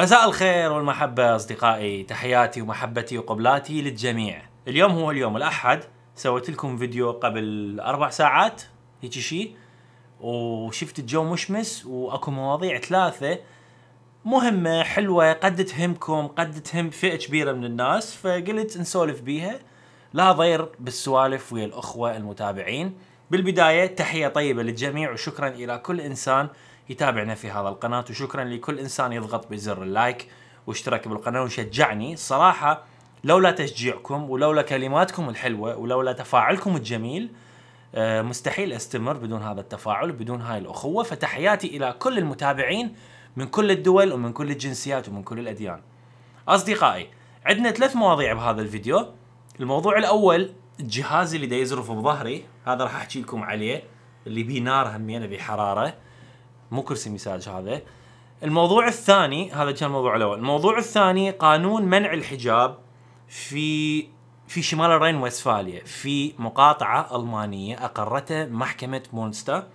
مساء الخير والمحبة أصدقائي تحياتي ومحبتي وقبلاتي للجميع اليوم هو اليوم الأحد سويت لكم فيديو قبل أربع ساعات هيك شيء وشفت الجو مشمس واكو مواضيع ثلاثة مهمة حلوة قد تهمكم قد تهم فئة كبيرة من الناس فقلت نسولف بيها لا ضير بالسوالف ويا الأخوة المتابعين بالبداية تحية طيبة للجميع وشكرا إلى كل إنسان يتابعنا في هذا القناة وشكرا لكل إنسان يضغط بزر اللايك واشترك بالقناة وشجعني صراحة لولا تشجيعكم ولولا كلماتكم الحلوة ولولا تفاعلكم الجميل آه، مستحيل استمر بدون هذا التفاعل بدون هاي الأخوة فتحياتي إلى كل المتابعين من كل الدول ومن كل الجنسيات ومن كل الأديان أصدقائي عندنا ثلاث مواضيع بهذا الفيديو الموضوع الأول الجهاز اللي دا يزرف بظهري هذا راح احكي لكم عليه اللي بيه نار همين بيه حراره مو كرسي مساج هذا الموضوع الثاني هذا كان الموضوع الاول الموضوع الثاني قانون منع الحجاب في في شمال الرين وستفاليا في مقاطعه المانيه اقرته محكمه مونستا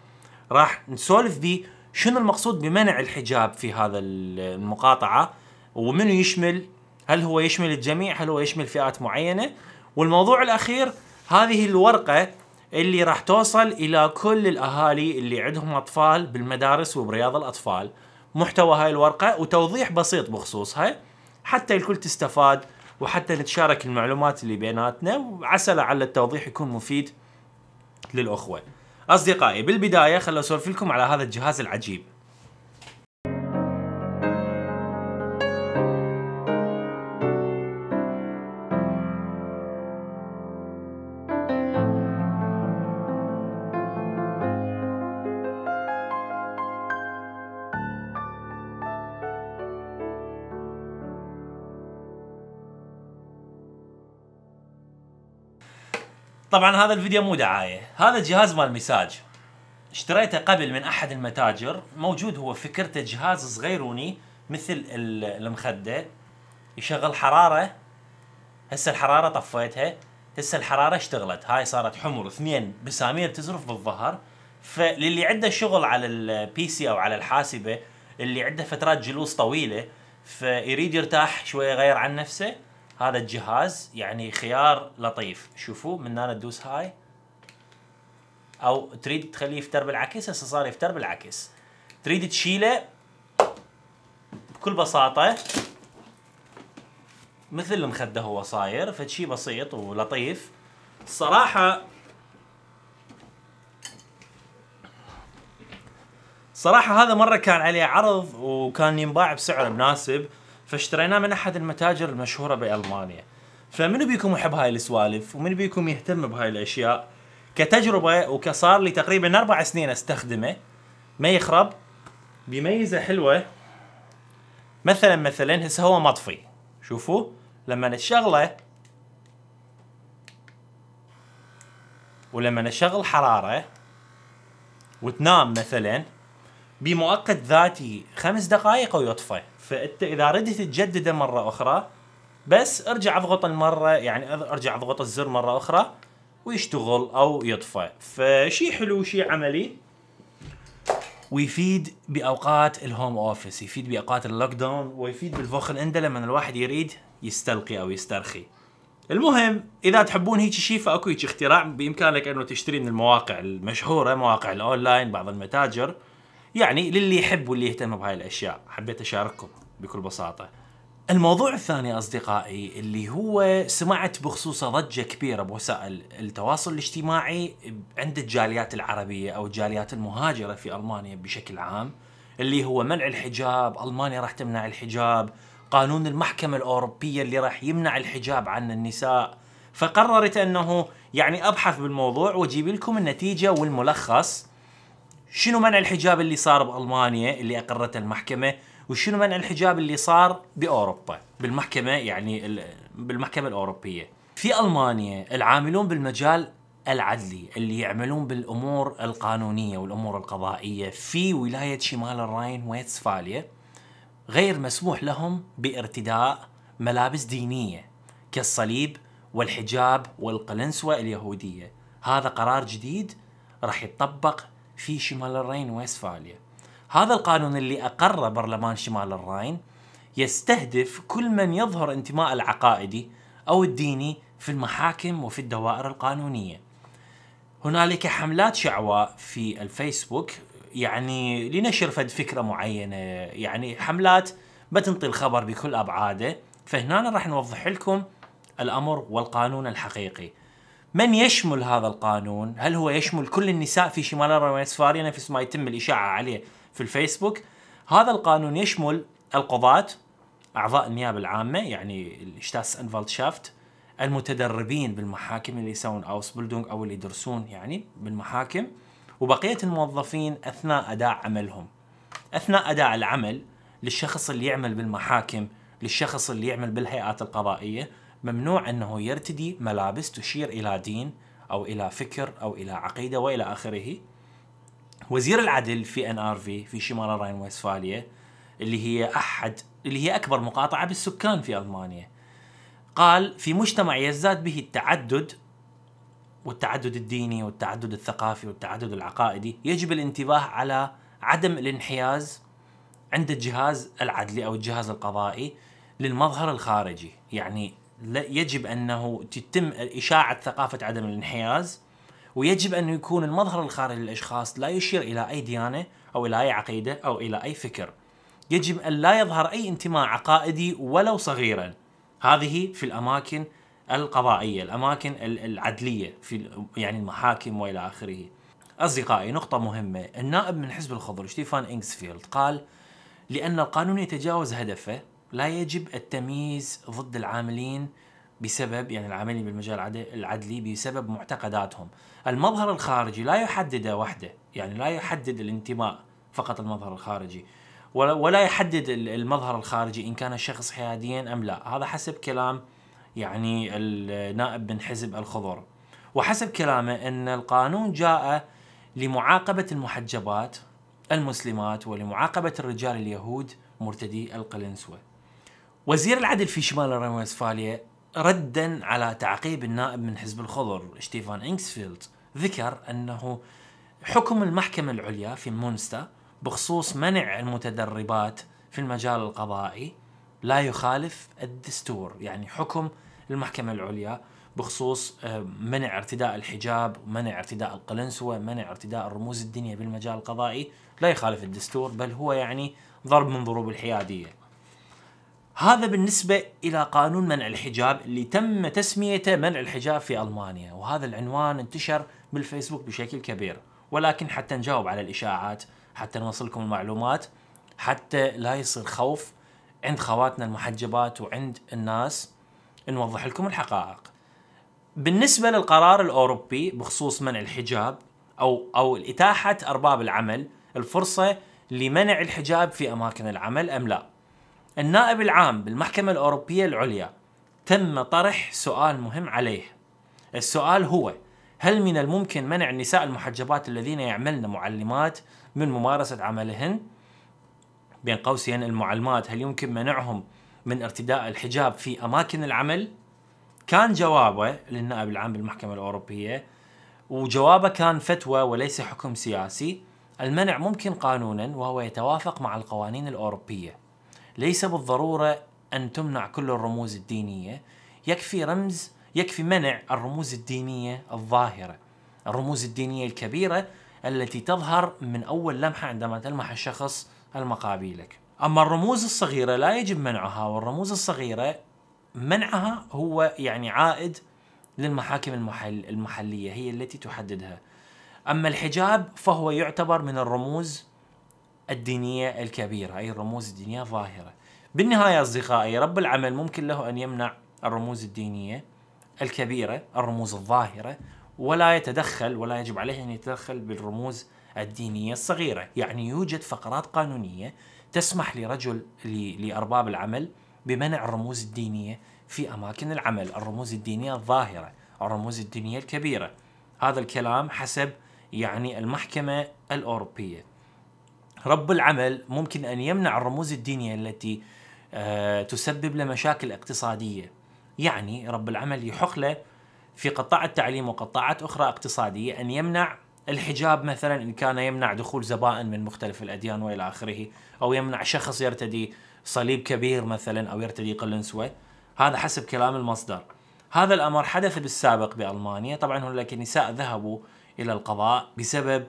راح نسولف بيه شنو المقصود بمنع الحجاب في هذا المقاطعه ومنو يشمل هل هو يشمل الجميع هل هو يشمل فئات معينه والموضوع الاخير هذه الورقه اللي راح توصل الى كل الاهالي اللي عندهم اطفال بالمدارس وبرياض الاطفال محتوى هاي الورقه وتوضيح بسيط بخصوصها حتى الكل تستفاد وحتى نتشارك المعلومات اللي بيناتنا وعسى لعل التوضيح يكون مفيد للاخوه. اصدقائي بالبدايه خلوا اسولف لكم على هذا الجهاز العجيب. طبعا هذا الفيديو مو دعايه هذا جهاز مال مساج اشتريته قبل من احد المتاجر موجود هو فكرته جهاز صغيروني مثل المخده يشغل حراره هسه الحراره طفيتها هسه الحراره اشتغلت هاي صارت حمر اثنين بسامير تزرف بالظهر فللي عنده شغل على البي سي او على الحاسبه اللي عنده فترات جلوس طويله فيريد يرتاح شويه يغير عن نفسه هذا الجهاز يعني خيار لطيف شوفوا من هنا تدوس هاي او تريد تخليه يفتر بالعكس هسه صار يفتر بالعكس تريد تشيله بكل بساطه مثل المخده هو صاير فشي بسيط ولطيف الصراحه صراحة هذا مرة كان عليه عرض وكان ينباع بسعر مناسب فاشتريناه من احد المتاجر المشهوره بالمانيا فمن بيكم يحب هاي السوالف ومن بيكم يهتم بهاي الاشياء كتجربه وكصار لي تقريبا اربع سنين استخدمه ما يخرب بميزه حلوه مثلا مثلا هسه هو مطفي شوفوا لما نشغله ولما نشغل حراره وتنام مثلا بمؤقت ذاتي خمس دقائق ويطفي فانت اذا ردت تجدده مره اخرى بس ارجع اضغط المره يعني ارجع اضغط الزر مره اخرى ويشتغل او يطفى فشي حلو شي عملي ويفيد باوقات الهوم اوفيس يفيد باوقات اللوك داون ويفيد بالفوخ عنده لما الواحد يريد يستلقي او يسترخي المهم اذا تحبون هيك شيء فاكو هيك اختراع بامكانك انه تشتري من المواقع المشهوره مواقع الاونلاين بعض المتاجر يعني للي يحب واللي يهتم بهاي الاشياء حبيت اشارككم بكل بساطه. الموضوع الثاني اصدقائي اللي هو سمعت بخصوصه ضجه كبيره بوسائل التواصل الاجتماعي عند الجاليات العربيه او الجاليات المهاجره في المانيا بشكل عام اللي هو منع الحجاب، المانيا راح تمنع الحجاب، قانون المحكمه الاوروبيه اللي راح يمنع الحجاب عن النساء، فقررت انه يعني ابحث بالموضوع واجيب لكم النتيجه والملخص شنو منع الحجاب اللي صار بالمانيا اللي اقرته المحكمه وشنو منع الحجاب اللي صار باوروبا بالمحكمه يعني بالمحكمه الاوروبيه في المانيا العاملون بالمجال العدلي اللي يعملون بالامور القانونيه والامور القضائيه في ولايه شمال الراين ويتسفاليا غير مسموح لهم بارتداء ملابس دينيه كالصليب والحجاب والقلنسوه اليهوديه هذا قرار جديد راح يتطبق في شمال الراين ويسفاليا هذا القانون اللي أقره برلمان شمال الراين يستهدف كل من يظهر انتماء العقائدي أو الديني في المحاكم وفي الدوائر القانونية هنالك حملات شعواء في الفيسبوك يعني لنشر فد فكرة معينة يعني حملات ما تنطي الخبر بكل أبعاده فهنا راح نوضح لكم الأمر والقانون الحقيقي من يشمل هذا القانون؟ هل هو يشمل كل النساء في شمال الراين في ما يتم الإشاعة عليه في الفيسبوك هذا القانون يشمل القضاة أعضاء النيابة العامة يعني شافت المتدربين بالمحاكم اللي يسوون أوس بلدونغ أو اللي يدرسون يعني بالمحاكم وبقية الموظفين أثناء أداء عملهم أثناء أداء العمل للشخص اللي يعمل بالمحاكم للشخص اللي يعمل بالهيئات القضائية ممنوع أنه يرتدي ملابس تشير إلى دين أو إلى فكر أو إلى عقيدة وإلى آخره وزير العدل في ان ار في في شمال راين ويستفاليا اللي هي احد اللي هي اكبر مقاطعه بالسكان في المانيا قال في مجتمع يزداد به التعدد والتعدد الديني والتعدد الثقافي والتعدد العقائدي يجب الانتباه على عدم الانحياز عند الجهاز العدلي او الجهاز القضائي للمظهر الخارجي يعني يجب انه تتم اشاعه ثقافه عدم الانحياز ويجب أن يكون المظهر الخارجي للأشخاص لا يشير إلى أي ديانة أو إلى أي عقيدة أو إلى أي فكر يجب أن لا يظهر أي انتماء عقائدي ولو صغيرا هذه في الأماكن القضائية الأماكن العدلية في يعني المحاكم وإلى آخره أصدقائي نقطة مهمة النائب من حزب الخضر شتيفان إنكسفيلد قال لأن القانون يتجاوز هدفه لا يجب التمييز ضد العاملين بسبب يعني العاملين بالمجال العدلي بسبب معتقداتهم المظهر الخارجي لا يحدده وحده يعني لا يحدد الانتماء فقط المظهر الخارجي ولا يحدد المظهر الخارجي ان كان الشخص حياديا ام لا هذا حسب كلام يعني النائب من حزب الخضر وحسب كلامه ان القانون جاء لمعاقبه المحجبات المسلمات ولمعاقبه الرجال اليهود مرتدي القلنسوه وزير العدل في شمال الرينوستفاليا ردا على تعقيب النائب من حزب الخضر شتيفان انكسفيلد ذكر انه حكم المحكمة العليا في مونستا بخصوص منع المتدربات في المجال القضائي لا يخالف الدستور يعني حكم المحكمة العليا بخصوص آه، منع ارتداء الحجاب ومنع ارتداء القلنسوة منع ارتداء الرموز الدينية بالمجال القضائي لا يخالف الدستور بل هو يعني ضرب من ضروب الحيادية هذا بالنسبة إلى قانون منع الحجاب اللي تم تسميته منع الحجاب في ألمانيا وهذا العنوان انتشر بالفيسبوك بشكل كبير ولكن حتى نجاوب على الإشاعات حتى نوصلكم المعلومات حتى لا يصير خوف عند خواتنا المحجبات وعند الناس نوضح لكم الحقائق بالنسبة للقرار الأوروبي بخصوص منع الحجاب أو أو إتاحة أرباب العمل الفرصة لمنع الحجاب في أماكن العمل أم لا النائب العام بالمحكمة الأوروبية العليا تم طرح سؤال مهم عليه السؤال هو هل من الممكن منع النساء المحجبات الذين يعملن معلمات من ممارسة عملهن؟ بين قوسين المعلمات هل يمكن منعهم من ارتداء الحجاب في أماكن العمل؟ كان جوابه للنائب العام بالمحكمة الأوروبية وجوابه كان فتوى وليس حكم سياسي المنع ممكن قانونا وهو يتوافق مع القوانين الأوروبية ليس بالضروره ان تمنع كل الرموز الدينيه يكفي رمز يكفي منع الرموز الدينيه الظاهره الرموز الدينيه الكبيره التي تظهر من اول لمحه عندما تلمح الشخص المقابيلك اما الرموز الصغيره لا يجب منعها والرموز الصغيره منعها هو يعني عائد للمحاكم المحل المحليه هي التي تحددها اما الحجاب فهو يعتبر من الرموز الدينية الكبيرة أي الرموز الدينية ظاهرة بالنهاية أصدقائي رب العمل ممكن له أن يمنع الرموز الدينية الكبيرة الرموز الظاهرة ولا يتدخل ولا يجب عليه أن يتدخل بالرموز الدينية الصغيرة يعني يوجد فقرات قانونية تسمح لرجل لأرباب العمل بمنع الرموز الدينية في أماكن العمل الرموز الدينية الظاهرة الرموز الدينية الكبيرة هذا الكلام حسب يعني المحكمة الأوروبية رب العمل ممكن أن يمنع الرموز الدينية التي آه، تسبب له مشاكل اقتصادية يعني رب العمل يحق له في قطاع التعليم وقطاعات أخرى اقتصادية أن يمنع الحجاب مثلا إن كان يمنع دخول زبائن من مختلف الأديان وإلى آخره أو يمنع شخص يرتدي صليب كبير مثلا أو يرتدي قلنسوة هذا حسب كلام المصدر هذا الأمر حدث بالسابق بألمانيا طبعا هناك نساء ذهبوا إلى القضاء بسبب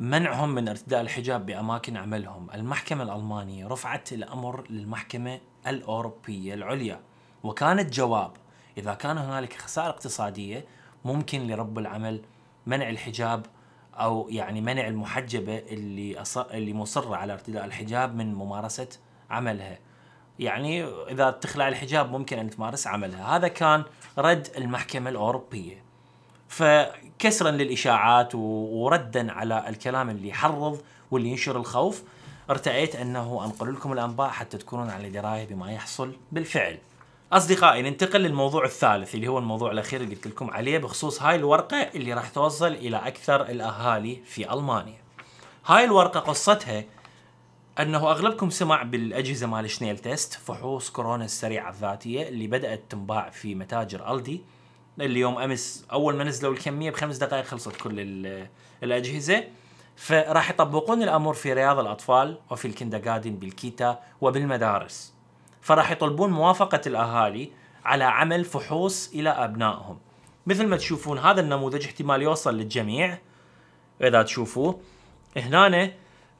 منعهم من ارتداء الحجاب بأماكن عملهم المحكمة الألمانية رفعت الأمر للمحكمة الأوروبية العليا وكانت جواب إذا كان هنالك خسائر اقتصادية ممكن لرب العمل منع الحجاب أو يعني منع المحجبة اللي اللي مصرة على ارتداء الحجاب من ممارسة عملها يعني إذا تخلع الحجاب ممكن أن تمارس عملها هذا كان رد المحكمة الأوروبية فكسرا للاشاعات وردا على الكلام اللي يحرض واللي ينشر الخوف ارتأيت انه انقل لكم الانباء حتى تكونون على درايه بما يحصل بالفعل. اصدقائي ننتقل للموضوع الثالث اللي هو الموضوع الاخير اللي قلت لكم عليه بخصوص هاي الورقه اللي راح توصل الى اكثر الاهالي في المانيا. هاي الورقه قصتها انه اغلبكم سمع بالاجهزه مال شنيل تيست فحوص كورونا السريعه الذاتيه اللي بدات تنباع في متاجر الدي اليوم امس اول ما نزلوا الكميه بخمس دقائق خلصت كل الاجهزه فراح يطبقون الامر في رياض الاطفال وفي الكندغادن بالكيتا وبالمدارس فراح يطلبون موافقه الاهالي على عمل فحوص الى ابنائهم مثل ما تشوفون هذا النموذج احتمال يوصل للجميع اذا تشوفوه هنا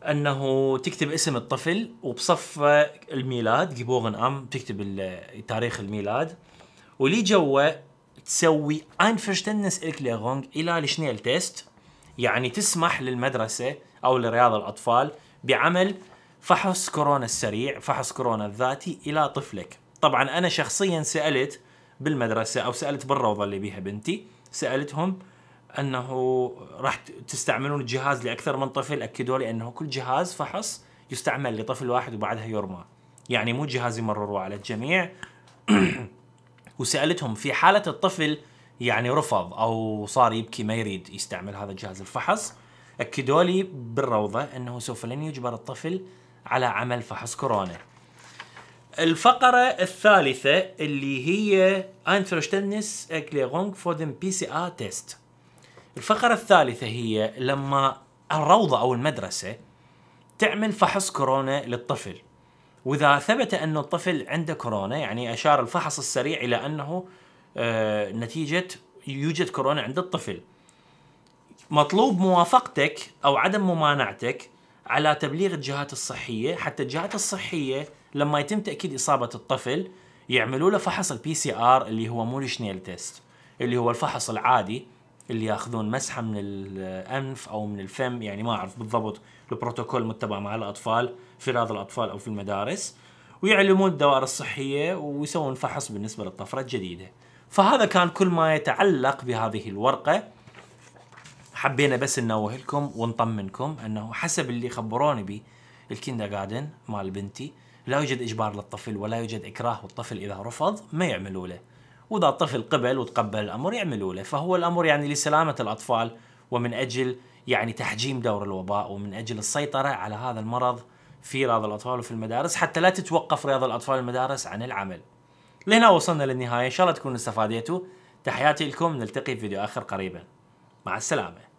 انه تكتب اسم الطفل وبصفه الميلاد جيبوغن ام تكتب تاريخ الميلاد ولي جوا تسوي انفرشتندنس الكليرونج الى الشنيل تيست يعني تسمح للمدرسه او لرياض الاطفال بعمل فحص كورونا السريع فحص كورونا الذاتي الى طفلك طبعا انا شخصيا سالت بالمدرسه او سالت بالروضه اللي بيها بنتي سالتهم انه راح تستعملون الجهاز لاكثر من طفل اكدوا لي انه كل جهاز فحص يستعمل لطفل واحد وبعدها يرمى يعني مو جهاز يمرروا على الجميع وسالتهم في حاله الطفل يعني رفض او صار يبكي ما يريد يستعمل هذا الجهاز الفحص اكدوا لي بالروضه انه سوف لن يجبر الطفل على عمل فحص كورونا. الفقرة الثالثة اللي هي انفرشتنس اكليغونغ فودن بي سي ار تيست. الفقرة الثالثة هي لما الروضة او المدرسة تعمل فحص كورونا للطفل. واذا ثبت ان الطفل عنده كورونا يعني اشار الفحص السريع الى انه آه، نتيجه يوجد كورونا عند الطفل مطلوب موافقتك او عدم ممانعتك على تبليغ الجهات الصحيه حتى الجهات الصحيه لما يتم تاكيد اصابه الطفل يعملوا له فحص البي سي ار اللي هو مو الشنيل تيست اللي هو الفحص العادي اللي ياخذون مسحه من الانف او من الفم يعني ما اعرف بالضبط البروتوكول المتبع مع الاطفال في رياض الاطفال او في المدارس ويعلمون الدوائر الصحيه ويسوون فحص بالنسبه للطفره الجديده. فهذا كان كل ما يتعلق بهذه الورقه. حبينا بس ننوه لكم ونطمنكم انه حسب اللي خبروني به الكيندر جاردن مال بنتي لا يوجد اجبار للطفل ولا يوجد اكراه والطفل اذا رفض ما يعملوا له. واذا الطفل قبل وتقبل الامر يعملوا له، فهو الامر يعني لسلامه الاطفال ومن اجل يعني تحجيم دور الوباء ومن اجل السيطره على هذا المرض في رياض الاطفال وفي المدارس حتى لا تتوقف رياض الاطفال المدارس عن العمل. لهنا وصلنا للنهايه ان شاء الله تكونوا استفاديتوا تحياتي لكم نلتقي في فيديو اخر قريبا مع السلامه